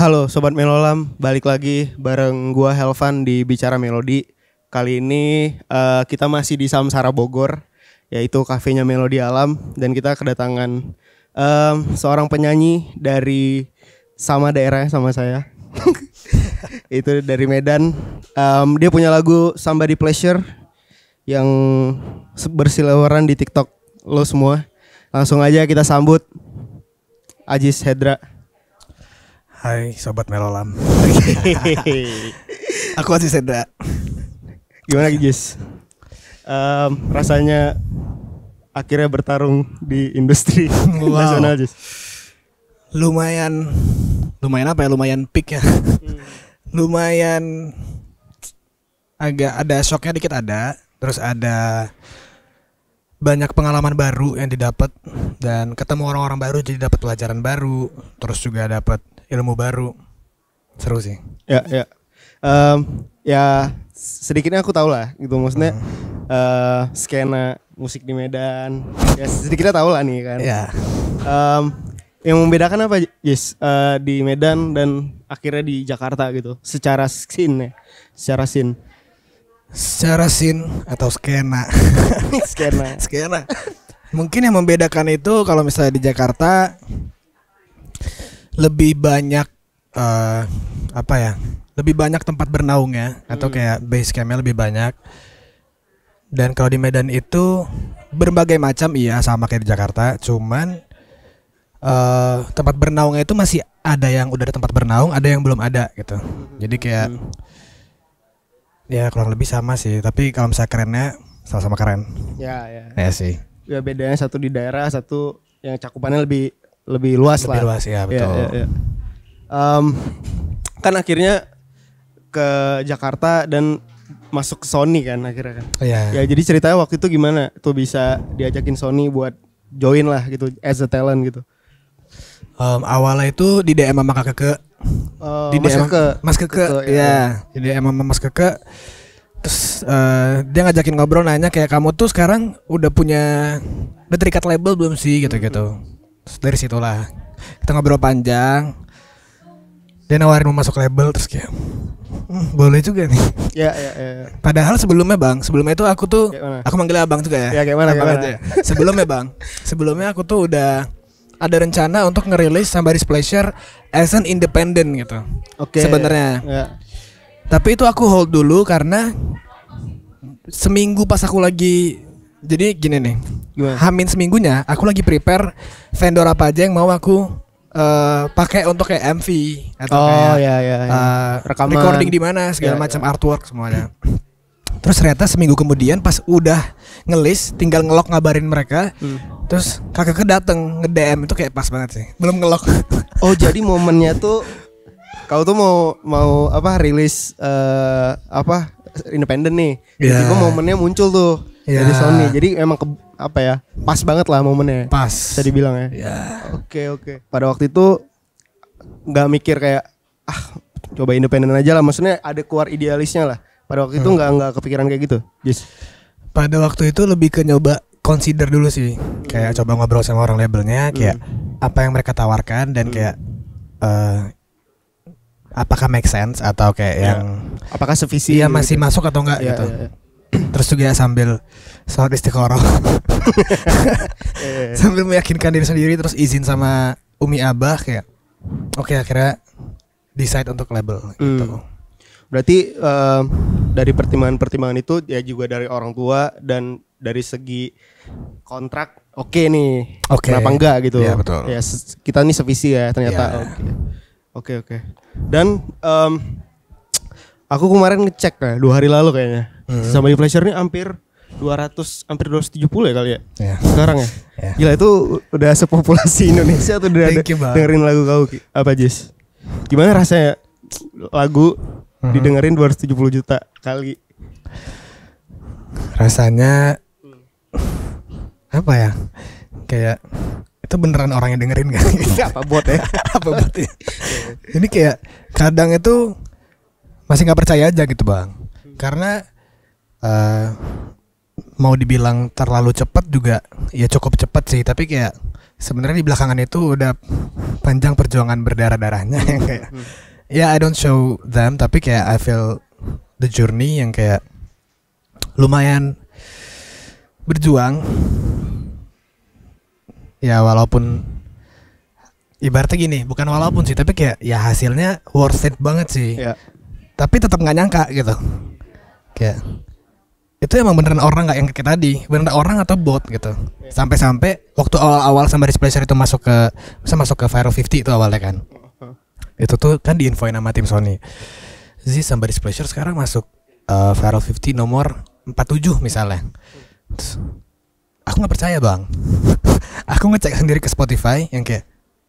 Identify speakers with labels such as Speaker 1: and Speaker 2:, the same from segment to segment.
Speaker 1: Halo Sobat Melolam, balik lagi bareng gua Helvan di Bicara Melodi Kali ini uh, kita masih di Samsara Bogor Yaitu kafenya Melodi Alam Dan kita kedatangan um, seorang penyanyi dari sama daerah sama saya Itu dari Medan um, Dia punya lagu Somebody Pleasure Yang bersilawaran di TikTok lo semua Langsung aja kita sambut Ajis Hedra
Speaker 2: Hai sobat Melolam.
Speaker 1: Aku masih Seda. Gimana Jis? Um, rasanya
Speaker 2: akhirnya bertarung di industri wow. nasional Jis. Lumayan lumayan apa ya? Lumayan peak ya. Hmm. lumayan agak ada shocknya dikit ada, terus ada banyak pengalaman baru yang didapat dan ketemu orang-orang baru jadi dapat pelajaran baru terus juga dapat ilmu baru. Seru sih.
Speaker 1: Ya, ya. Um, ya sedikitnya aku tahu lah gitu maksudnya uh, skena musik di Medan ya sedikitnya tahu lah nih kan Ya. um, yang membedakan apa Yes uh, eh, di Medan dan akhirnya di Jakarta gitu secara scene
Speaker 2: ya, secara scene secara scene atau skena
Speaker 1: skena skena
Speaker 2: mungkin yang membedakan itu kalau misalnya di Jakarta lebih banyak uh, apa ya? Lebih banyak tempat bernaung ya atau hmm. kayak base campnya lebih banyak. Dan kalau di Medan itu berbagai macam iya sama kayak di Jakarta, cuman uh, tempat bernaungnya itu masih ada yang udah ada tempat bernaung, ada yang belum ada gitu. Jadi kayak hmm. ya kurang lebih sama sih, tapi kalau misalnya kerennya sama-sama keren. Ya, ya. Ya sih.
Speaker 1: Ya bedanya satu di daerah, satu yang cakupannya
Speaker 2: lebih lebih luas lebih lah. luas ya betul. Ya, ya, ya.
Speaker 1: Um, kan akhirnya ke Jakarta dan masuk ke Sony kan akhirnya kan. Oh, Ya jadi ceritanya waktu itu gimana tuh bisa diajakin Sony buat join lah gitu as a talent gitu.
Speaker 2: Um, awalnya itu di DM sama kakak ke
Speaker 1: uh, eh, di Mas DM Keke.
Speaker 2: Mas Keke, Keke ya. ya. Di DM sama Mas Keke terus uh, dia ngajakin ngobrol nanya kayak kamu tuh sekarang udah punya udah terikat label belum sih gitu-gitu. Mm dari situlah kita ngobrol panjang dia nawarin mau masuk label terus kayak hmm, boleh juga nih ya, ya, ya, ya. padahal sebelumnya bang sebelumnya itu aku tuh aku manggil abang juga ya ya kayak mana, sebelumnya bang sebelumnya aku tuh udah ada rencana untuk ngerilis Somebody's Pleasure as an independent gitu oke okay. sebenarnya ya. tapi itu aku hold dulu karena seminggu pas aku lagi jadi gini nih, Gimana? Hamin seminggunya aku lagi prepare vendor apa aja yang mau aku uh, pakai untuk kayak MV atau oh, kayak ya, ya, ya. Uh, recording di mana segala ya, ya. macam ya. artwork semuanya. Terus ternyata seminggu kemudian pas udah ngelis tinggal ngelok ngabarin mereka. Hmm. Terus ke dateng nge-DM itu kayak pas banget sih. Belum ngelok. Oh, jadi momennya tuh kau tuh mau mau apa rilis
Speaker 1: uh, apa independen nih. Yeah. momennya muncul tuh yeah. dari Sony. Jadi emang ke, apa ya? Pas banget lah momennya. Pas. Bisa dibilang ya. Yeah. Oke, oke. Pada waktu itu nggak mikir kayak ah coba independen aja lah. Maksudnya ada keluar idealisnya lah. Pada waktu hmm. itu nggak nggak kepikiran kayak gitu. Yes.
Speaker 2: Pada waktu itu lebih ke nyoba consider dulu sih. Hmm. Kayak coba ngobrol sama orang labelnya hmm. kayak apa yang mereka tawarkan dan hmm. kayak uh, apakah make sense atau kayak yeah. yang apakah sevisi iya, gitu ya masih gitu. masuk atau enggak yeah, gitu. Yeah, yeah terus juga ya sambil sholat istiqoroh sambil meyakinkan diri sendiri terus izin sama umi abah kayak oke okay, akhirnya decide untuk label hmm. gitu mm. berarti
Speaker 1: um, dari pertimbangan-pertimbangan itu ya juga dari orang tua dan dari segi kontrak oke okay nih okay. kenapa enggak gitu ya betul ya kita nih sevisi ya ternyata iya. oke ya. oke dan um, Aku kemarin ngecek lah ya, dua hari lalu kayaknya. Hmm. Sama di Flasher ini hampir dua ratus hampir puluh ya kali ya. Yeah. Sekarang ya. Yeah. Gila itu udah sepopulasi Indonesia tuh udah you, dengerin lagu kau apa Jis? Gimana rasanya lagu hmm. didengerin
Speaker 2: puluh juta kali? Rasanya apa ya? Kayak itu beneran orang yang dengerin kan? apa buat ya? apa buat ya? Ini kayak kadang itu masih nggak percaya aja gitu bang karena uh, mau dibilang terlalu cepat juga ya cukup cepat sih tapi kayak sebenarnya di belakangan itu udah panjang perjuangan berdarah darahnya yang kayak ya yeah, I don't show them tapi kayak I feel the journey yang kayak lumayan berjuang ya walaupun ibaratnya gini bukan walaupun sih tapi kayak ya hasilnya worth it banget sih yeah tapi tetap nggak nyangka gitu kayak itu emang beneran orang nggak yang kayak tadi beneran orang atau bot gitu sampai-sampai waktu awal-awal sama displeasure itu masuk ke bisa masuk ke viral 50 itu awalnya kan uh-huh. itu tuh kan diinfoin sama tim Sony Z sama displeasure sekarang masuk uh, viral 50 nomor 47 misalnya Terus, aku nggak percaya bang aku ngecek sendiri ke Spotify yang kayak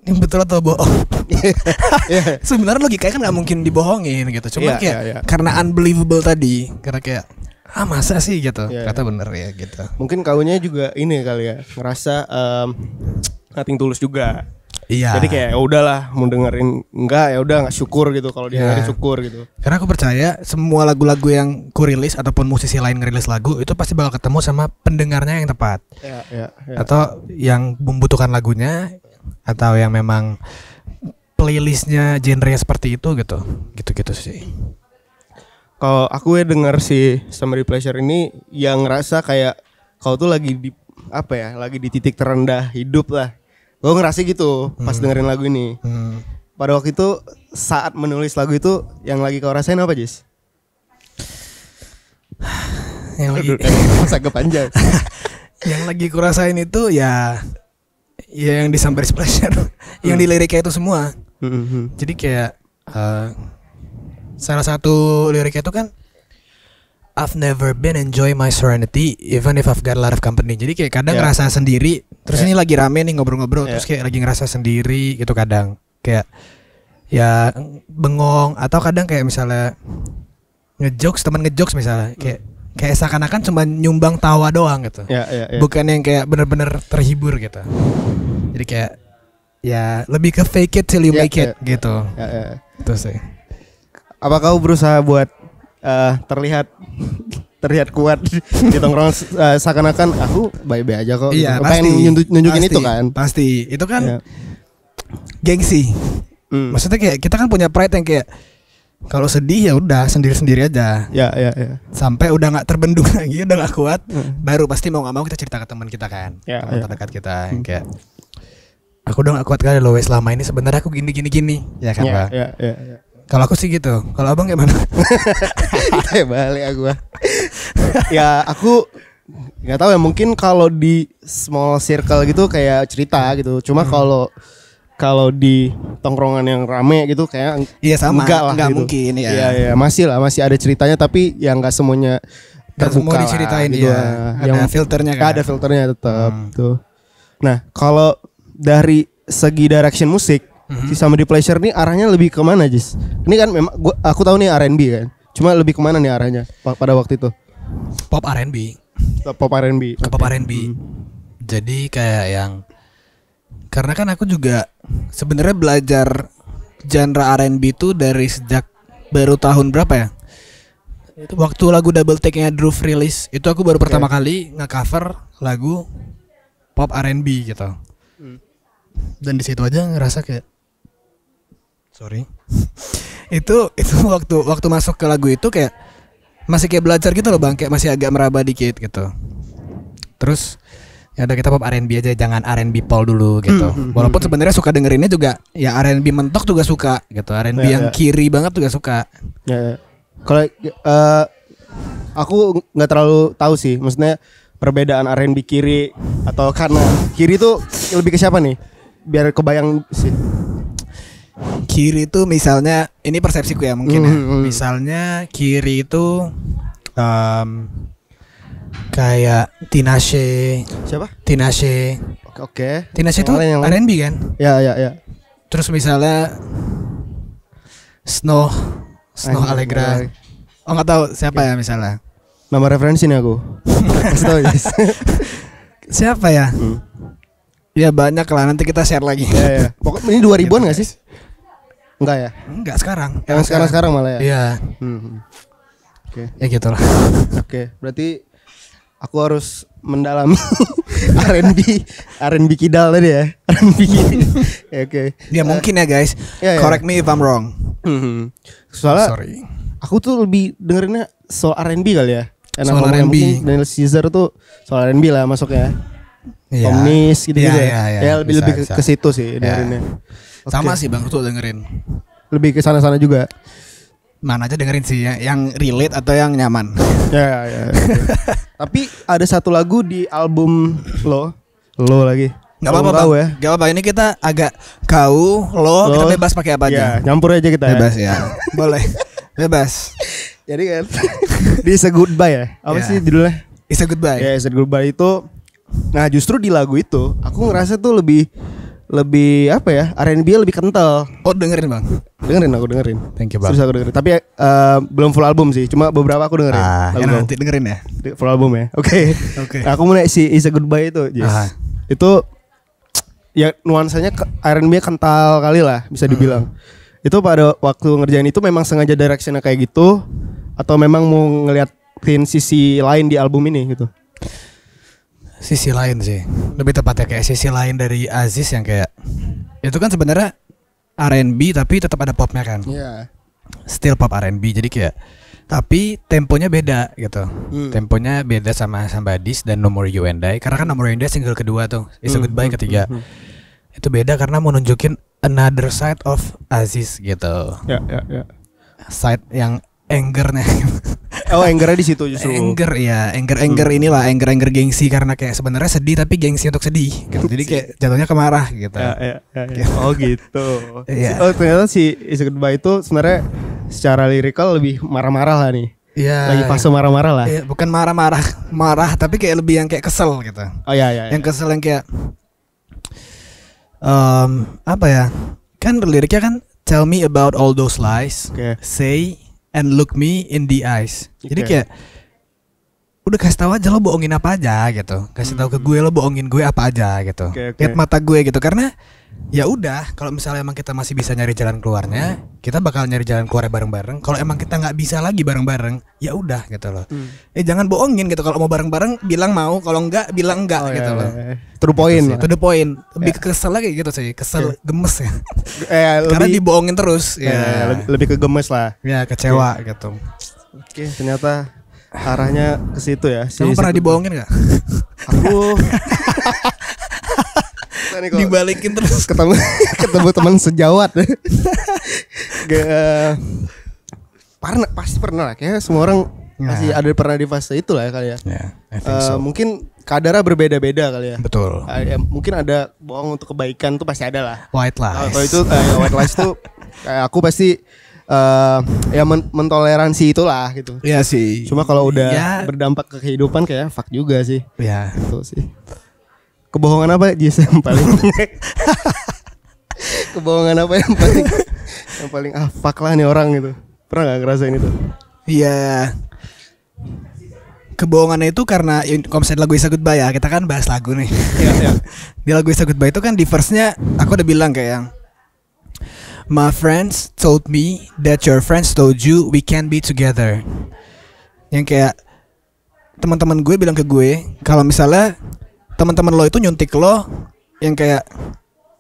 Speaker 2: yang betul atau bohong? yeah. Sebenarnya logikanya kan nggak mungkin dibohongin gitu. Cuma yeah, kayak yeah, yeah. karena unbelievable tadi, karena kayak ah masa sih gitu. Yeah, iya. Kata yeah. bener ya gitu. Mungkin
Speaker 1: kaunya juga ini kali ya, ngerasa um, nating tulus juga.
Speaker 2: Iya. Jadi kayak ya
Speaker 1: udahlah mau dengerin enggak ya udah nggak syukur gitu kalau dia yeah. syukur gitu.
Speaker 2: Karena aku percaya semua lagu-lagu yang rilis ataupun musisi lain ngerilis lagu itu pasti bakal ketemu sama pendengarnya yang tepat. yeah, yeah, yeah. Atau yang membutuhkan lagunya atau yang memang playlistnya genre seperti itu gitu gitu-gitu sih
Speaker 1: kalau aku ya dengar si Summary Pleasure ini yang ngerasa kayak kau tuh lagi di apa ya lagi di titik terendah hidup lah gue ngerasa gitu pas hmm. dengerin lagu ini hmm. pada waktu itu saat menulis lagu itu yang lagi kau rasain apa Jis?
Speaker 2: yang lagi eh, masa kepanjang yang lagi kurasain itu ya ya yang disambar splasher hmm. yang liriknya itu semua hmm, hmm, hmm. jadi kayak uh, salah satu liriknya itu kan I've never been enjoy my serenity even if I've got a lot of company. Jadi kayak kadang yeah. ngerasa sendiri. Terus yeah. ini lagi rame nih ngobrol-ngobrol yeah. terus kayak lagi ngerasa sendiri gitu kadang. Kayak ya bengong atau kadang kayak misalnya ngejokes teman ngejokes misalnya hmm. kayak kayak seakan-akan cuma nyumbang tawa doang gitu. Yeah, yeah, yeah. Bukan yang kayak bener-bener terhibur gitu jadi kayak ya lebih ke fake it till you yeah, make it yeah, ya.
Speaker 1: gitu yeah, yeah. Ya. itu sih apa kau berusaha buat uh, terlihat terlihat kuat di tongkrong uh, seakan-akan aku
Speaker 2: baik-baik aja kok gitu. iya, gitu. pasti, pengen nunjukin itu kan pasti itu kan yeah. gengsi mm. maksudnya kayak kita kan punya pride yang kayak kalau sedih ya udah sendiri-sendiri aja. Ya, ya, ya. Sampai udah nggak terbendung lagi, udah nggak kuat, hmm. baru pasti mau nggak mau kita cerita ke teman kita kan, ya, teman ya. terdekat kita hmm. kayak aku udah gak kuat kali loh selama ini sebenarnya aku gini gini gini ya kan yeah, bang yeah, yeah, yeah. kalau aku sih gitu kalau abang gimana
Speaker 1: ya balik aku ya aku nggak tahu ya mungkin kalau di small circle gitu kayak cerita gitu cuma hmm. kalau hmm kalau di tongkrongan yang rame gitu kayak iya sama enggak lah enggak gitu. mungkin ya. Iya iya masih lah masih ada ceritanya tapi yang enggak semuanya terbuka semua diceritain lah, gitu ya. Ada yang filternya kan. Ada filternya kan? tetap hmm. tuh. Nah, kalau dari segi direction musik mm-hmm. si sama di pleasure ini arahnya lebih ke mana Jis? Ini kan memang gua aku tahu nih R&B kan. Cuma lebih kemana nih arahnya pada waktu itu?
Speaker 2: Pop R&B. Pop R&B. Okay. Pop R&B. Hmm. Jadi kayak yang karena kan aku juga sebenarnya belajar genre R&B itu dari sejak baru tahun berapa ya? waktu lagu Double Take-nya Drew rilis, itu aku baru okay. pertama kali nge cover lagu pop R&B gitu dan di situ aja ngerasa kayak sorry itu itu waktu waktu masuk ke lagu itu kayak masih kayak belajar gitu loh bang kayak masih agak meraba dikit gitu terus ya udah kita pop R&B aja jangan R&B Paul dulu gitu hmm, hmm, hmm, walaupun sebenarnya suka dengerinnya juga ya R&B mentok juga suka gitu R&B ya, yang ya. kiri banget juga suka ya, ya. kalau
Speaker 1: uh, aku nggak terlalu tahu sih maksudnya perbedaan R&B kiri atau karena kiri tuh lebih ke siapa nih biar kebayang sih.
Speaker 2: Kiri itu misalnya ini persepsiku ya mungkin mm, ya. Mm-hmm. Misalnya kiri itu um, kayak Tinashe. Siapa? Tinashe. Oke. Okay. Tinashe itu R&B kan? Ya ya ya. Terus misalnya Snow Snow Ayo, Allegra. Oh nggak tahu siapa ya misalnya.
Speaker 1: Nama referensi nih aku.
Speaker 2: siapa ya? Hmm Ya banyak lah nanti kita share lagi. Ya, ya. Pokoknya ini 2000-an
Speaker 1: gitu, gak sih? Enggak ya?
Speaker 2: Enggak sekarang. Emang sekarang sekarang malah ya. Iya. Hmm. hmm.
Speaker 1: Oke. Okay. Ya gitu lah. Oke, berarti aku harus mendalami R&B R&B kidal tadi ya. R&B. ya, Oke. Okay. Ya mungkin ya guys. Ya, ya. Correct me if I'm wrong. Hmm, hmm, hmm. Soalnya Sorry. Aku tuh lebih dengerinnya soal R&B kali ya. Enak soal R&B. Daniel Caesar tuh soal R&B lah masuknya yeah. Tomis gitu-gitu yeah, ya. Yeah, yeah. Ya lebih lebih ke, situ sih yeah. dengerinnya.
Speaker 2: Okay. Sama sih Bang tuh dengerin.
Speaker 1: Lebih ke sana-sana juga.
Speaker 2: Mana aja dengerin sih ya, yang relate atau yang nyaman.
Speaker 1: ya, ya, ya. Tapi ada satu lagu di
Speaker 2: album lo,
Speaker 1: lo lagi. Gak apa-apa ya.
Speaker 2: gak apa-apa ini kita agak kau, lo, lo kita bebas pakai apa aja. Ya, nyampur
Speaker 1: aja kita ya. bebas, ya. ya,
Speaker 2: boleh, bebas.
Speaker 1: Jadi kan, di Goodbye ya, apa yeah. sih judulnya? Is a Goodbye. Ya, yeah, Is a Goodbye itu Nah justru di lagu itu aku ngerasa tuh lebih lebih apa ya R&B lebih kental. Oh dengerin bang? Dengerin aku dengerin. Thank you bang. Terus aku dengerin. Tapi uh, belum full album sih. Cuma beberapa aku dengerin. Ah, ya nanti dengerin ya. Full album ya. Oke. Okay. Oke. Okay. Nah, aku mulai si Is a Goodbye itu. Yes. Ah. Itu ya nuansanya R&B kental kali lah bisa dibilang. Hmm. Itu pada waktu ngerjain itu memang sengaja directionnya kayak gitu atau memang mau ngeliatin sisi lain di album ini gitu?
Speaker 2: sisi lain sih lebih tepatnya kayak sisi lain dari Aziz yang kayak itu kan sebenarnya R&B tapi tetap ada popnya kan yeah. still pop R&B jadi kayak tapi temponya beda gitu hmm. temponya beda sama Somebody's dan No More You and I karena kan No More You and I single kedua tuh It's hmm. Goodbye hmm, ketiga hmm, hmm. itu beda karena mau nunjukin another side of Aziz gitu yeah, yeah, yeah. side yang angernya oh angernya di situ justru anger ya anger anger hmm. inilah anger anger gengsi karena kayak sebenarnya sedih tapi gengsi untuk sedih gitu jadi kayak jatuhnya kemarah
Speaker 1: gitu ya, ya, ya, ya. Gitu. oh gitu ya. oh ternyata si is goodbye itu sebenarnya secara lirikal lebih marah-marah
Speaker 2: lah nih Iya. Lagi fase iya. marah-marah lah. Ya, bukan marah-marah, marah tapi kayak lebih yang kayak kesel gitu. Oh iya iya. Yang iya. kesel yang kayak um, apa ya? Kan liriknya kan tell me about all those lies. Okay. Say and look me in the eyes. Okay. Jadi kayak udah kasih tahu aja lo bohongin apa aja gitu. Kasih tahu ke gue lo bohongin gue apa aja gitu. Okay, okay. Lihat mata gue gitu karena ya udah kalau misalnya emang kita masih bisa nyari jalan keluarnya kita bakal nyari jalan keluar bareng-bareng kalau emang kita nggak bisa lagi bareng-bareng ya udah gitu loh hmm. eh jangan bohongin gitu kalau mau bareng-bareng bilang mau kalau enggak bilang enggak oh, gitu iya, loh iya. poin iya. the point gitu point lebih yeah. Ya. kesel lagi gitu sih kesel yeah. gemes ya eh, lebih, karena dibohongin terus eh, ya lebih, lebih ke gemes lah ya kecewa okay. Iya. gitu oke
Speaker 1: okay, ternyata arahnya ke situ ya si kamu pernah dibohongin nggak aku nih dibalikin terus ketemu ketemu teman sejawat. Gak, uh, eh, pernah pasti pernah lah kayak semua orang nah. Iya. pasti ada pernah di fase itu lah ya kali ya. Yeah, iya, so. mungkin kadarnya berbeda-beda kali ya. Betul. Uh, ya, mungkin ada bohong untuk kebaikan tuh pasti ada lah. White lies. Kalau itu uh, white lies tuh kayak aku pasti uh, ya men mentoleransi itulah gitu. Iya sih. Cuma kalau udah ya. berdampak ke kehidupan kayak fuck juga sih. Iya. Itu sih kebohongan apa Jis yang paling kebohongan
Speaker 2: apa yang paling yang paling ah fuck lah nih orang gitu pernah nggak ngerasain itu iya kebohongannya itu karena ya, kalau misalnya lagu Isa Goodbye ya kita kan bahas lagu nih ya, ya. di lagu Isa Goodbye itu kan di verse-nya aku udah bilang kayak yang My friends told me that your friends told you we can't be together. Yang kayak teman-teman gue bilang ke gue kalau misalnya teman-teman lo itu nyuntik lo yang kayak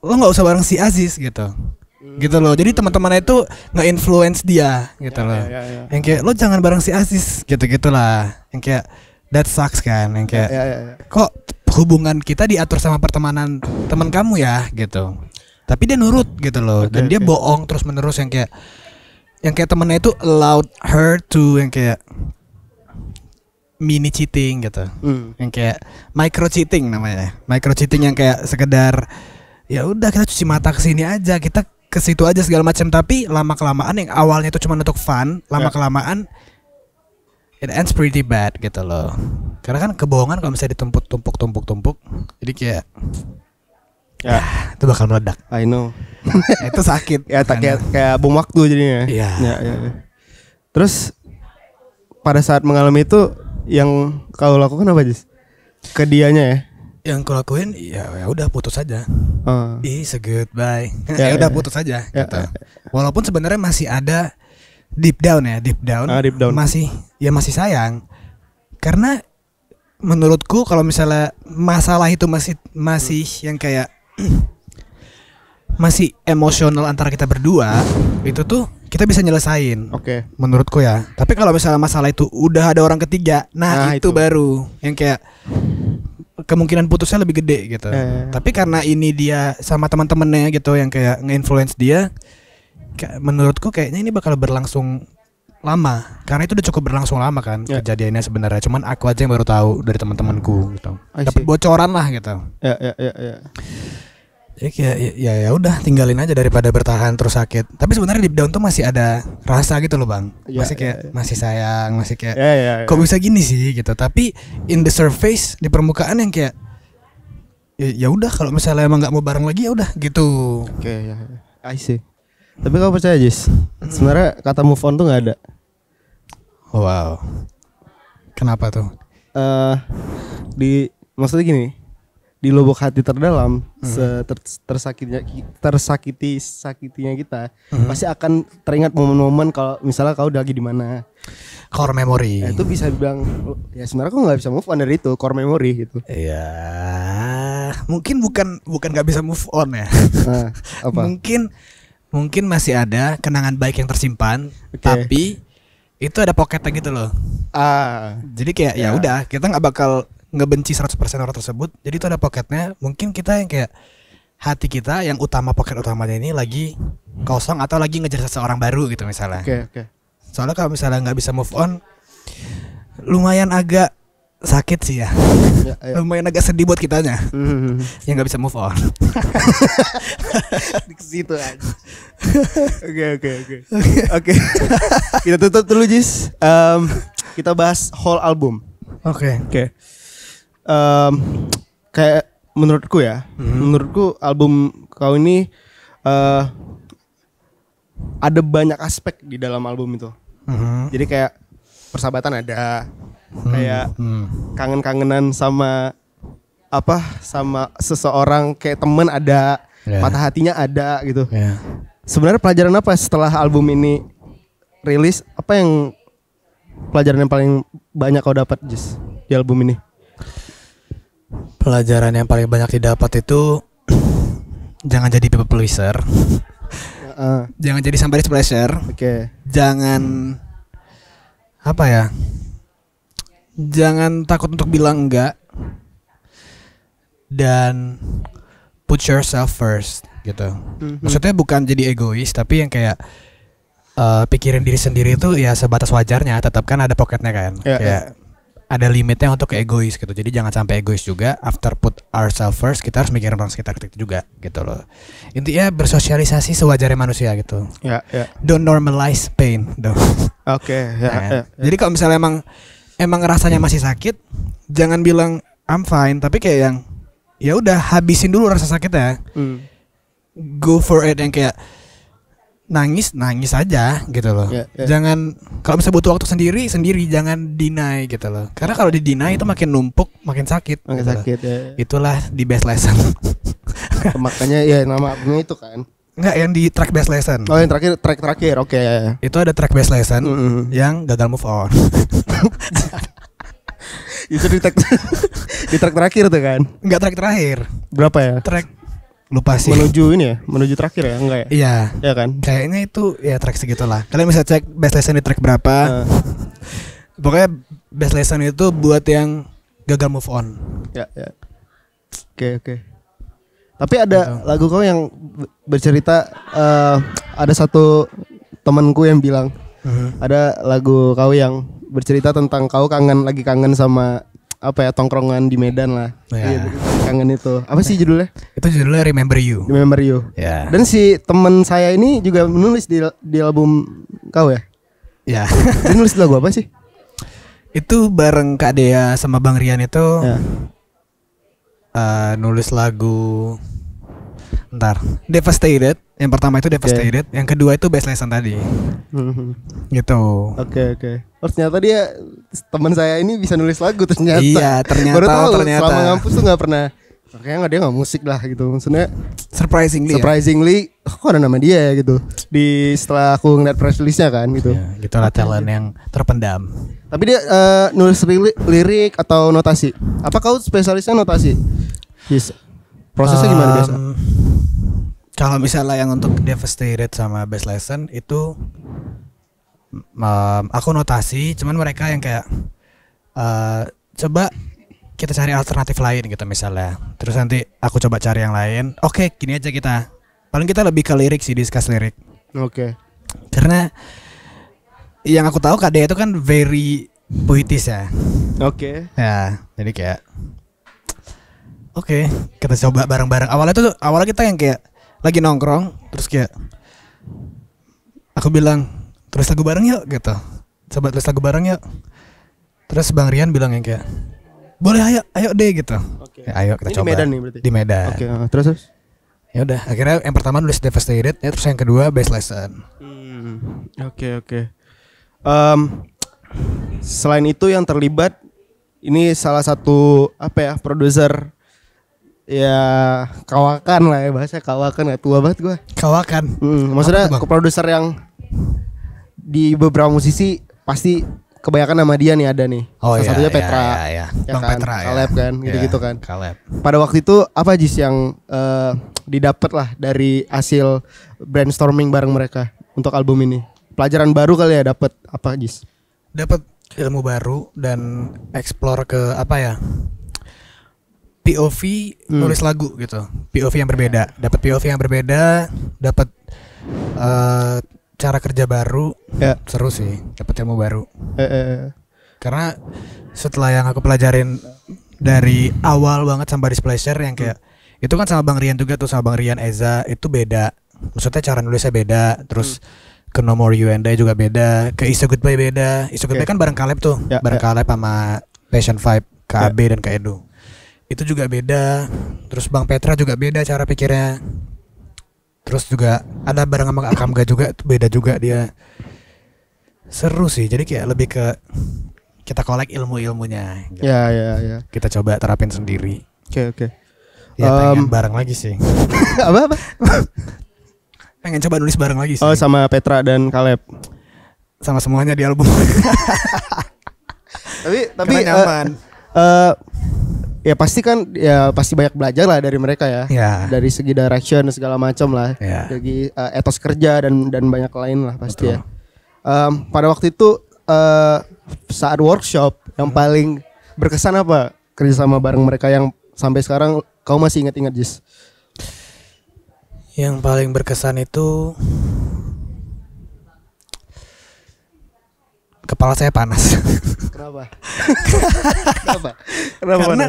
Speaker 2: lo nggak usah bareng si Aziz gitu hmm. gitu loh jadi teman-temannya itu nggak influence dia gitu ya, loh ya, ya, ya, yang kayak lo jangan bareng si Aziz gitu gitulah yang kayak that sucks kan yang kayak ya, ya, kok hubungan kita diatur sama pertemanan teman kamu ya gitu tapi dia nurut gitu loh okay, dan dia bohong terus menerus yang kayak yang kayak temennya itu allowed her to yang kayak mini cheating gitu. Hmm. Yang kayak micro cheating namanya. Micro cheating yang kayak sekedar ya udah kita cuci mata kesini aja, kita ke situ aja segala macam tapi lama kelamaan yang awalnya itu cuma untuk fun, lama kelamaan it ends pretty bad gitu loh. Karena kan kebohongan kalau misalnya ditumpuk tumpuk tumpuk tumpuk jadi kayak Ya. Yeah. Ah, itu bakal meledak. I know.
Speaker 1: itu sakit. ya tak kayak kayak bom waktu jadinya. Iya. Yeah. yeah, yeah, Terus pada saat mengalami itu yang kau lakukan apa Jis? Ke dianya ya?
Speaker 2: Yang kau lakuin ya ya udah putus aja. Ah. ih Is good bye. Ya, ya, udah ya. putus saja ya, gitu. Ya. Walaupun sebenarnya masih ada deep down ya, deep down. uh, deep down. Masih ya masih sayang. Karena menurutku kalau misalnya masalah itu masih masih hmm. yang kayak masih emosional antara kita berdua itu tuh kita bisa nyelesain. Oke. Okay. Menurutku ya. Tapi kalau misalnya masalah itu udah ada orang ketiga, nah, nah itu, itu baru yang kayak kemungkinan putusnya lebih gede gitu. Eh. Tapi karena ini dia sama teman-temannya gitu yang kayak nge-influence dia, kayak, menurutku kayaknya ini bakal berlangsung lama karena itu udah cukup berlangsung lama kan yeah. kejadiannya sebenarnya cuman aku aja yang baru tahu dari teman-temanku gitu dapat bocoran lah gitu
Speaker 1: ya yeah, ya yeah, yeah,
Speaker 2: ya ya ya ya udah tinggalin aja daripada bertahan terus sakit tapi sebenarnya di down tuh masih ada rasa gitu loh bang ya, masih kayak ya, ya. masih sayang masih kayak ya, ya, ya. kok bisa gini sih gitu tapi in the surface di permukaan yang kayak ya, ya udah kalau misalnya emang nggak mau bareng lagi ya udah gitu oke okay, ya, ya.
Speaker 1: I see tapi kau percaya Jis sebenarnya kata move on tuh nggak ada wow kenapa tuh uh, di maksudnya gini di lubuk hati terdalam hmm. ter, tersakitinya tersakiti sakitnya kita hmm. pasti akan teringat momen-momen kalau misalnya kau lagi di mana
Speaker 2: core memory ya, itu bisa bilang ya sebenarnya aku nggak bisa move on dari itu core memory gitu iya mungkin bukan bukan nggak bisa move on ya nah, apa? mungkin mungkin masih ada kenangan baik yang tersimpan okay. tapi itu ada pocketnya gitu loh ah jadi kayak ya, ya. udah kita nggak bakal nggak benci 100% orang tersebut jadi itu ada pocketnya mungkin kita yang kayak hati kita yang utama pocket utamanya ini lagi kosong atau lagi ngejar seseorang baru gitu misalnya okay, okay. soalnya kalau misalnya nggak bisa move on lumayan agak sakit sih ya, ya, ya. lumayan agak sedih buat kitanya mm-hmm. yang nggak bisa move on di situ aja oke oke oke oke kita tutup dulu Jis
Speaker 1: um, kita bahas whole album oke okay. oke okay um, kayak menurutku ya, hmm. menurutku album kau ini uh, ada banyak aspek di dalam album itu. Hmm. Jadi kayak persahabatan ada, hmm. kayak hmm. kangen-kangenan sama apa sama seseorang kayak temen ada, yeah. patah hatinya ada gitu. Yeah. Sebenarnya pelajaran apa setelah album ini rilis? Apa yang pelajaran yang paling banyak kau dapat just di album ini?
Speaker 2: pelajaran yang paling banyak didapat itu jangan jadi people pleaser uh. jangan jadi somebody's pleasure okay. jangan apa ya jangan takut untuk bilang enggak dan put yourself first gitu
Speaker 1: mm-hmm. maksudnya
Speaker 2: bukan jadi egois tapi yang kayak uh, pikirin diri sendiri itu ya sebatas wajarnya tetap kan ada pocketnya kan yeah, kayak yeah ada limitnya untuk egois gitu. Jadi jangan sampai egois juga. After put ourselves first, kita harus mikirin orang sekitar kita juga gitu loh. Intinya bersosialisasi sewajarnya manusia gitu. Ya, yeah, Yeah. Don't normalize pain. dong.
Speaker 1: Oke, ya, nah, ya, ya.
Speaker 2: Jadi kalau misalnya emang emang rasanya masih sakit, jangan bilang I'm fine, tapi kayak yang ya udah habisin dulu rasa sakitnya. Mm. Go for it yang kayak nangis nangis aja gitu loh. Yeah, yeah. Jangan kalau bisa butuh waktu sendiri sendiri jangan deny gitu loh. Karena kalau di deny itu makin numpuk, makin sakit. Makin gitu sakit Yeah. Iya. Itulah di best lesson. Makanya ya nama albumnya itu kan. Enggak yang di track best lesson. Oh yang terakhir track terakhir oke. Okay. Iya, iya. Itu ada track best lesson mm -hmm. yang gagal move on. itu di track di track terakhir tuh kan? Enggak track terakhir. Berapa ya? Track lupa sih menuju
Speaker 1: ini ya menuju terakhir ya enggak ya iya
Speaker 2: iya kan kayaknya itu ya track segitulah kalian bisa cek best lesson di track berapa uh. pokoknya best lesson itu buat yang gagal move on ya ya oke okay, oke okay. tapi ada gitu. lagu kau yang bercerita
Speaker 1: uh, ada satu temanku yang bilang uh -huh. ada lagu kau yang bercerita tentang kau kangen lagi kangen sama apa ya tongkrongan di Medan lah. Yeah. Iya, kangen itu. Apa sih judulnya? Itu judulnya Remember You. Remember You. Ya. Yeah. Dan si teman saya ini juga menulis di di album kau ya?
Speaker 2: Ya. Yeah. nulis lagu apa sih? Itu bareng Kak Dea sama Bang Rian itu yeah. Iya. uh, nulis lagu ntar devastated yang pertama itu devastated okay. yang kedua itu best lesson tadi mm-hmm. gitu oke okay, oke okay.
Speaker 1: Oh, ternyata dia teman saya ini bisa nulis lagu ternyata iya ternyata baru tahu ternyata. selama ngampus tuh nggak pernah kayaknya dia nggak musik lah gitu maksudnya surprisingly ya? surprisingly ya? kok ada nama dia ya gitu di setelah aku ngeliat press release-nya kan gitu ya, gitu lah talent yang terpendam tapi dia uh, nulis lirik atau notasi apa kau spesialisnya notasi yes. prosesnya um, gimana biasa
Speaker 2: kalau misalnya yang untuk devastated sama best lesson itu um, aku notasi cuman mereka yang kayak uh, coba kita cari alternatif lain gitu misalnya terus nanti aku coba cari yang lain oke okay, gini aja kita paling kita lebih ke lirik sih diskus lirik oke okay. karena yang aku tahu KD itu kan very puitis ya oke okay. ya jadi kayak oke okay, kita coba bareng-bareng awalnya tuh awalnya kita yang kayak lagi nongkrong terus kayak aku bilang terus lagu bareng yuk gitu coba terus lagu bareng yuk terus bang Rian bilang yang kayak boleh ayo ayo deh gitu okay. ya, ayo kita Ini coba di Medan nih berarti di Medan okay, uh, eh, terus terus ya udah akhirnya yang pertama nulis devastated ya terus yang kedua best lesson oke hmm,
Speaker 1: oke okay, okay. um, selain itu yang terlibat ini salah satu apa ya produser ya kawakan lah ya bahasa kawakan ya tua banget gue kawakan hmm, maksudnya ke produser yang di beberapa musisi pasti kebanyakan nama dia nih ada nih oh, salah iya, satunya iya, Petra iya, ya iya, kan? iya. ya Bang kan Petra, Kaleb ya. kan gitu gitu iya, kan Kaleb pada waktu itu apa Jis yang uh, eh, didapat lah dari hasil brainstorming bareng mereka untuk album ini pelajaran baru kali ya dapat apa Jis
Speaker 2: dapat ilmu baru dan explore ke apa ya POV hmm. nulis lagu gitu POV yang berbeda dapat POV yang berbeda dapat uh, eh, cara kerja baru ya. seru sih dapat ilmu baru eh, eh, eh. karena setelah yang aku pelajarin dari awal banget sama body splasher yang kayak hmm. itu kan sama bang Rian juga tuh sama bang Rian Eza itu beda maksudnya cara nulisnya beda terus hmm. Ke nomor More You And I juga beda Ke Is Goodbye beda Is Goodbye okay. kan bareng Kaleb tuh ya, Bareng ya. Kaleb sama Passion Vibe KAB ya. dan KEDU. Edu itu juga beda terus bang Petra juga beda cara pikirnya terus juga ada barang sama Akamga juga itu beda juga dia seru sih jadi kayak lebih ke kita kolek ilmu-ilmunya gitu. ya ya ya kita coba terapin sendiri oke okay,
Speaker 1: oke okay. ya pengen bareng lagi sih
Speaker 2: apa apa pengen
Speaker 1: coba nulis bareng lagi sih oh sama Petra dan Kaleb sama semuanya di album tapi tapi Karena eh, nyaman uh, uh, ya pasti kan ya pasti banyak belajar lah dari mereka ya. yeah. Dari segi direction segala macam lah. Ya. Dari uh, eh, etos kerja dan dan banyak lain lah pasti ya. Betul. ya. Um, pada waktu itu uh, saat workshop yang hmm. paling berkesan apa kerjasama bareng mereka yang sampai sekarang kau masih ingat-ingat Jis?
Speaker 2: Yang paling berkesan itu kepala saya panas. Kenapa? Kenapa? Kenapa? Karena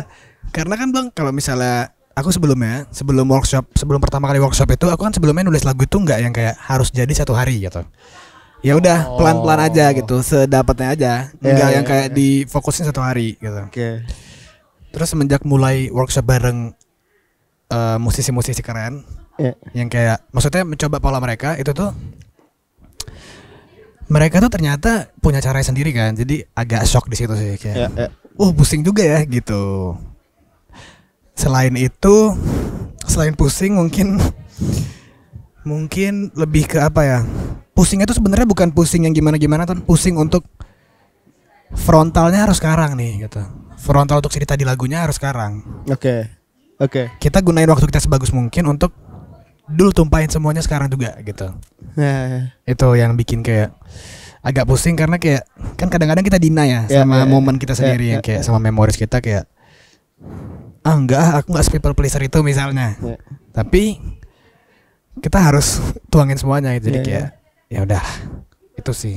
Speaker 2: karena kan bang kalau misalnya aku sebelumnya sebelum workshop sebelum pertama kali workshop itu aku kan sebelumnya nulis lagu itu nggak yang kayak harus jadi satu hari gitu ya udah oh. pelan pelan aja gitu sedapatnya aja iya, nggak yeah, yeah, yang kayak yeah. difokusin satu hari gitu okay. terus semenjak mulai workshop bareng eh, musisi-musisi uh, keren yeah. yang kayak maksudnya mencoba pola mereka itu tuh mereka tuh ternyata punya cara sendiri kan jadi agak shock di situ sih kayak yeah, yeah. oh pusing juga ya gitu selain itu selain pusing mungkin mungkin lebih ke apa ya pusingnya tuh sebenarnya bukan pusing yang gimana gimana tapi pusing untuk frontalnya harus sekarang nih gitu frontal untuk cerita di lagunya harus sekarang oke okay. oke okay. kita gunain waktu kita sebagus mungkin untuk dulu tumpahin semuanya sekarang juga gitu. Yeah. Ya. Itu yang bikin kayak agak pusing karena kayak kan kadang-kadang kita dina ya yeah, sama yeah, ya. momen kita ya, sendiri yeah, yang kayak yeah. sama memoris kita kayak ah enggak ah, aku enggak people pleaser itu misalnya. Yeah. Tapi kita harus tuangin semuanya gitu. Jadi yeah, kayak yeah. ya udah itu sih.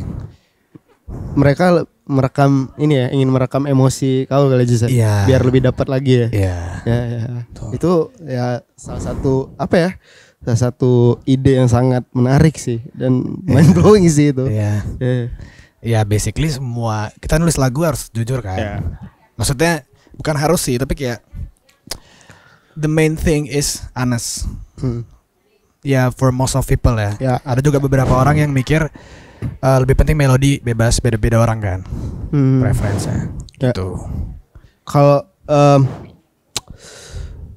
Speaker 2: Mereka
Speaker 1: merekam ini ya ingin merekam emosi kau kali yeah. biar lebih dapat lagi ya. Yeah. Yeah, yeah. Itu ya salah satu apa ya? salah satu ide yang sangat menarik sih dan mind blowing sih itu. Iya.
Speaker 2: Yeah. Yeah. Ya basically semua kita nulis lagu harus jujur kan. Yeah. Maksudnya bukan harus sih tapi kayak the main thing is honest. Hmm. Ya yeah, for most of people ya. Yeah. Ada juga beberapa orang yang mikir uh, lebih penting melodi bebas beda-beda orang kan. Hmm. Preferensinya. Yeah. Gitu. Kalau um,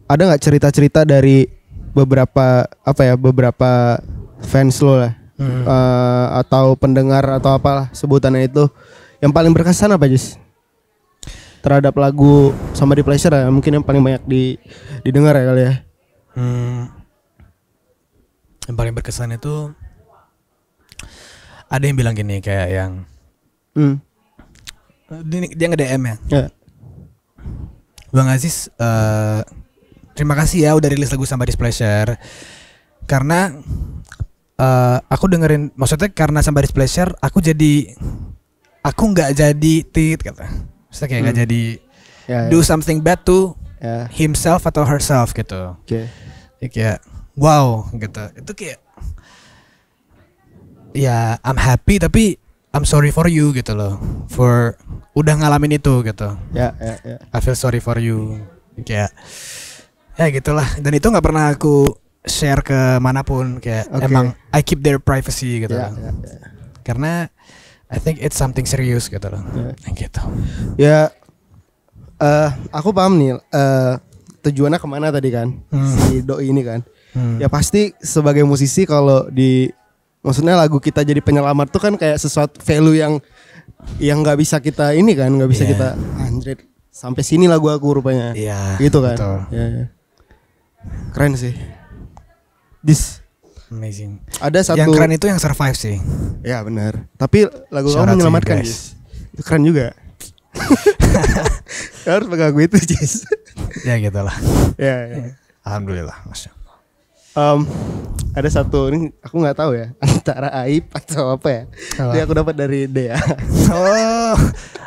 Speaker 1: ada nggak cerita-cerita dari beberapa apa ya beberapa fans lo lah hmm. uh, atau pendengar atau apalah sebutannya itu yang paling berkesan apa Jis terhadap lagu sama di pleasure ya mungkin yang paling banyak di didengar ya kali ya hmm.
Speaker 2: yang paling berkesan itu ada yang bilang gini kayak yang hmm. dia, nge DM ya yeah. Bang Aziz uh, terima kasih ya udah rilis lagu sama Displeasure. Karena uh, aku dengerin maksudnya karena sama Displeasure aku jadi aku nggak jadi tit kata. Maksudnya kayak nggak hmm. jadi yeah, yeah. do something bad to yeah. himself atau herself gitu. Oke. Okay. Jadi kayak wow gitu. Itu kayak ya I'm happy tapi I'm sorry for you gitu loh. For udah ngalamin itu gitu. Ya, yeah, ya, yeah, ya. Yeah. I feel sorry for you. Kayak ya gitulah dan itu nggak pernah aku share ke manapun kayak okay. emang I keep their privacy gitu yeah, yeah, yeah. karena I think it's something serious gitu loh yeah. gitu
Speaker 1: ya yeah, uh, aku paham nih uh, tujuannya kemana tadi kan hmm. si doi ini kan hmm. ya pasti sebagai musisi kalau di maksudnya lagu kita jadi penyelamat tuh kan kayak sesuatu value yang yang nggak bisa kita ini kan nggak bisa yeah. kita anjrit sampai sini lagu aku rupanya yeah, gitu kan betul. Yeah, yeah. Keren sih. this Amazing. Ada satu yang keren itu yang survive sih. Ya benar. Tapi lagu kamu menyelamatkan, Jis. Itu keren juga. harus pegang gue itu, Jis. ya gitulah. Ya, ya. Alhamdulillah, Mas. Um, ada satu ini aku nggak tahu ya antara aib atau apa ya. Oh. Ini aku dapat dari Dea.
Speaker 2: oh,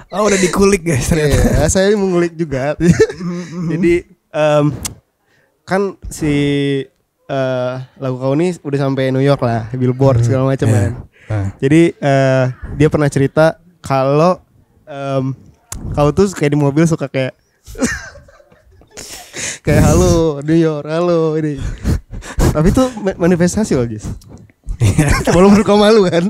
Speaker 2: oh udah dikulik
Speaker 1: guys. Iya, ternyata. saya mengulik juga. Jadi um, kan si uh, lagu kau ini udah sampai New York lah, Billboard hmm. segala macam yeah. kan. Uh. Jadi uh, dia pernah cerita kalau um, kau tuh kayak di mobil suka kayak kayak halo New York, halo ini. Tapi itu manifestasi loh, jis,
Speaker 2: Belum berkoma lu kan?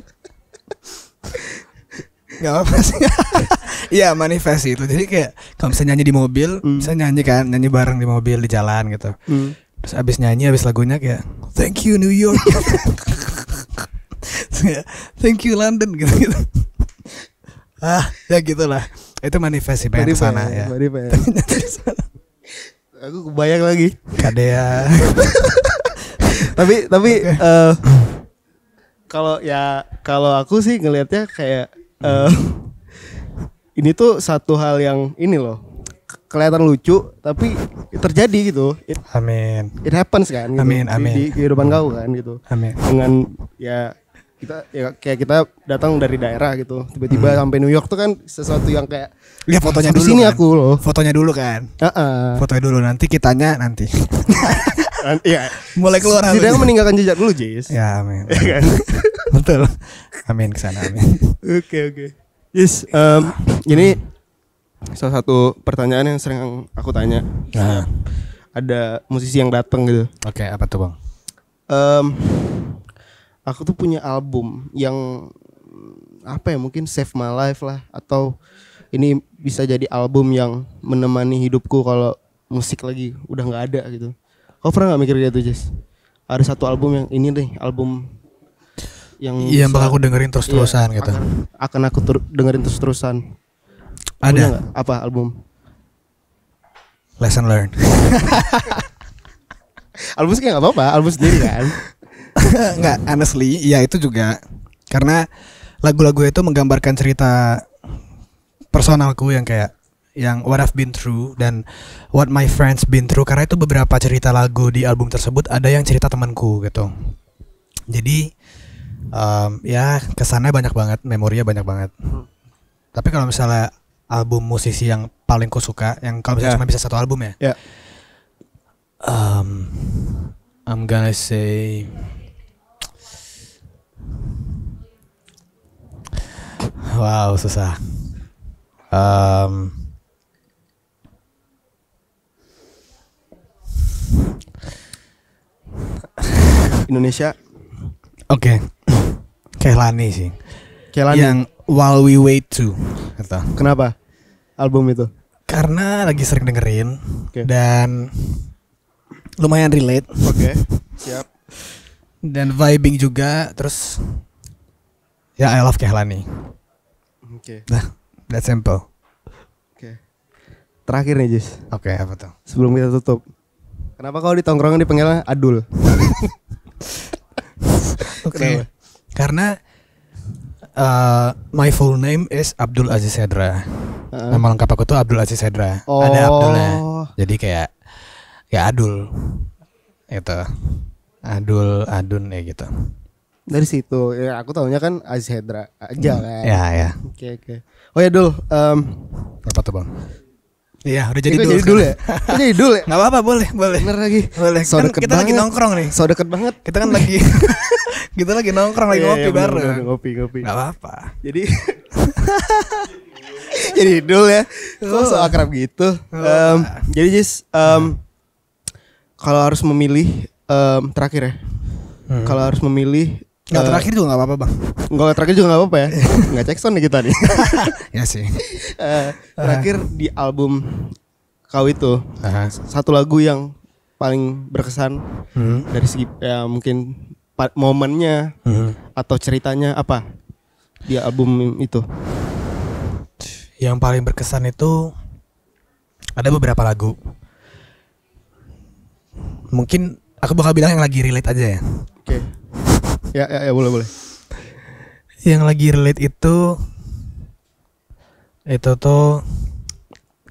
Speaker 2: Gak apa sih. Iya manifest itu. Jadi kayak kalau bisa nyanyi di mobil, mm. bisa nyanyi kan, nyanyi bareng di mobil di jalan gitu. Mm. Terus abis nyanyi abis lagunya kayak Thank you New York. Thank you London gitu gitu. Ah ya gitulah. Itu manifest sih pengen sana ya. Manifest. Aku kebayang lagi. ya tapi tapi okay. Eh,
Speaker 1: kalau ya kalau aku sih ngelihatnya kayak uh, ini tuh satu hal yang ini loh kelihatan lucu tapi terjadi gitu. It, amin. It happens kan. Gitu, amin, amin. Di, di kehidupan kau kan gitu. Amin. Dengan ya kita ya kayak kita datang dari daerah gitu tiba-tiba hmm.
Speaker 2: sampai New York tuh kan sesuatu yang kayak ya fotonya dulu sini kan? aku loh fotonya dulu kan uh -uh. fotonya dulu nanti kitanya nanti
Speaker 1: nanti mulai ya. keluar tidak meninggalkan jejak dulu Jis
Speaker 2: ya amin ya kan? betul amin kesana amin oke
Speaker 1: oke okay, okay.
Speaker 2: Yes, um,
Speaker 1: ini salah satu pertanyaan yang sering aku tanya. Nah. Ada musisi yang datang gitu. Oke, okay, apa tuh bang? Um, aku tuh punya album yang apa ya mungkin Save My Life lah atau ini bisa jadi album yang menemani hidupku kalau musik lagi udah nggak ada gitu. Kau pernah nggak mikir gitu Jess? Ada satu album yang ini deh album yang iya, yang bakal aku dengerin terus terusan iya, gitu. Akan, akan aku dengerin terus terusan ada. Gak? Apa album? Lesson learned. album sih nggak apa-apa, album sendiri kan. Nggak honestly,
Speaker 2: ya itu juga karena lagu-lagu itu menggambarkan cerita personalku yang kayak yang what I've been through dan what my friends been through karena itu beberapa cerita lagu di album tersebut ada yang cerita temanku gitu. Jadi um, ya kesannya banyak banget, memorinya banyak banget. Hmm. Tapi kalau misalnya album musisi yang paling ku suka yang kalau bisa yeah. cuma bisa satu album ya yeah. Ya. um, I'm gonna say wow susah um, Indonesia oke okay. Kehlani sih Kehlani yang While We Wait kata. Kenapa? album itu? Karena lagi sering dengerin okay. dan lumayan relate. Oke, okay. siap. Dan vibing juga, terus ya I love Kehlani. Oke. Okay. Nah, that simple. Oke. Okay. Terakhir nih, Jis. Oke, okay, apa tuh? Sebelum kita tutup. Kenapa kalau di tongkrongan dipanggilnya Adul? Oke. okay. Karena Uh, my full name is Abdul Aziz Hedra. Uh. Nama lengkap aku tuh Abdul Aziz Hedra. Oh. Ada Abdulnya. Oh. Jadi kayak ya Adul. Itu. Adul, Adun ya gitu.
Speaker 1: Dari situ. Ya aku tahunya kan Aziz Hedra aja hmm. kan. Ya ya. Oke okay, oke. Okay. Oh ya Dul, um, apa tuh Bang?
Speaker 2: Iya, udah jadi, dulu, jadi dulu ya. jadi dulu ya. Enggak apa-apa, boleh, boleh. Bener lagi. Boleh. So kan kita banget. lagi nongkrong nih. So deket banget. Kita kan lagi kita lagi nongkrong lagi iya, ngopi iya, bareng. Bener, ngopi, ngopi. Enggak apa-apa. Jadi
Speaker 1: Jadi dulu ya. Kok so akrab gitu. Um, jadi Jis um, kalau harus memilih um, terakhir ya. Hmm. Kalau harus memilih Gak eh, terakhir juga gak apa-apa bang Gak terakhir juga gak apa-apa ya Gak cek sound nih kita nih Ya sih eh, Terakhir eh. di album Kau itu uh-huh. Satu lagu yang paling berkesan hmm. Dari segi ya mungkin momennya hmm.
Speaker 2: Atau ceritanya apa
Speaker 1: Di album itu
Speaker 2: Yang paling berkesan itu Ada beberapa lagu Mungkin aku bakal bilang yang lagi relate aja ya
Speaker 1: Ya, ya, ya boleh boleh.
Speaker 2: Yang lagi relate itu itu tuh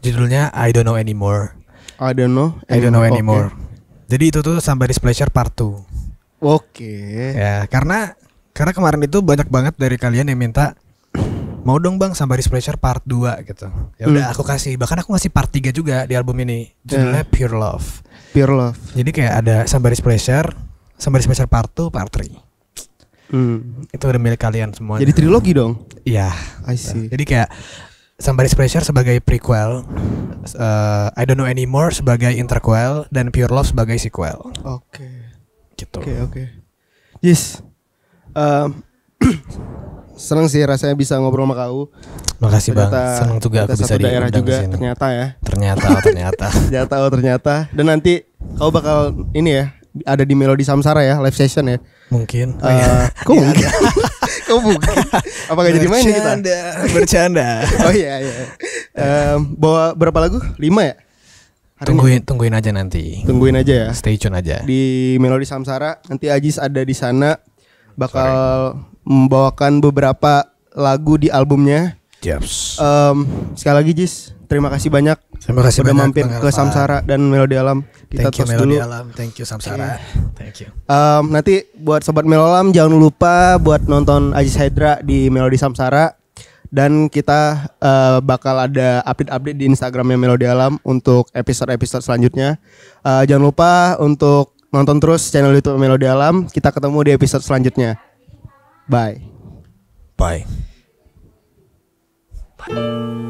Speaker 2: judulnya I don't know anymore.
Speaker 1: I don't know. Anymore. I don't know anymore.
Speaker 2: Okay. Jadi itu tuh Somebody's Pleasure Part 2. Oke. Okay. Ya, karena karena kemarin itu banyak banget dari kalian yang minta mau dong Bang Somebody's Pleasure Part 2 ah, gitu. Ya udah hmm. aku kasih. Bahkan aku ngasih part 3 juga di album ini. Judulnya yeah. Pure Love. Pure Love. Jadi kayak ada Somebody's Pleasure, Somebody's Pleasure Part 2, Part 3. Hmm. Itu udah milik kalian semua. Jadi trilogi dong? Iya. I see. Jadi kayak Somebody's Pressure sebagai prequel, uh, I Don't Know Anymore sebagai interquel, dan Pure Love sebagai sequel. Oke. Okay. Gitu. Oke okay, oke. Okay. Yes.
Speaker 1: Um, seneng sih rasanya bisa ngobrol sama kau. Makasih ternyata, bang. Seneng juga aku bisa di daerah juga
Speaker 2: ternyata ya. Ternyata ternyata.
Speaker 1: ternyata oh ternyata. Dan nanti kau bakal ini ya ada di Melodi Samsara ya live session ya mungkin uh, oh, iya. kok iya, mungkin kok mungkin apakah jadi main nih kita bercanda oh iya iya um, bawa berapa lagu lima ya Hari
Speaker 2: tungguin ini? tungguin aja nanti tungguin aja ya stay tune aja
Speaker 1: di Melodi Samsara nanti Ajis ada di sana bakal Sorry. membawakan beberapa lagu di albumnya Yes. Um, sekali lagi Jis, terima kasih banyak Terima kasih udah mampir ke apa? Samsara dan Melodi Alam. Kita Thank you, Melodi dulu. Alam.
Speaker 2: Thank you Samsara. Yeah. Thank you.
Speaker 1: Um, nanti buat sobat Melolam jangan lupa buat nonton Aziz Hydra di Melodi Samsara dan kita uh, bakal ada update-update di Instagramnya Melodi Alam untuk episode-episode selanjutnya. Uh, jangan lupa untuk nonton terus channel YouTube Melodi Alam. Kita ketemu di episode selanjutnya. Bye. Bye.
Speaker 2: Bye.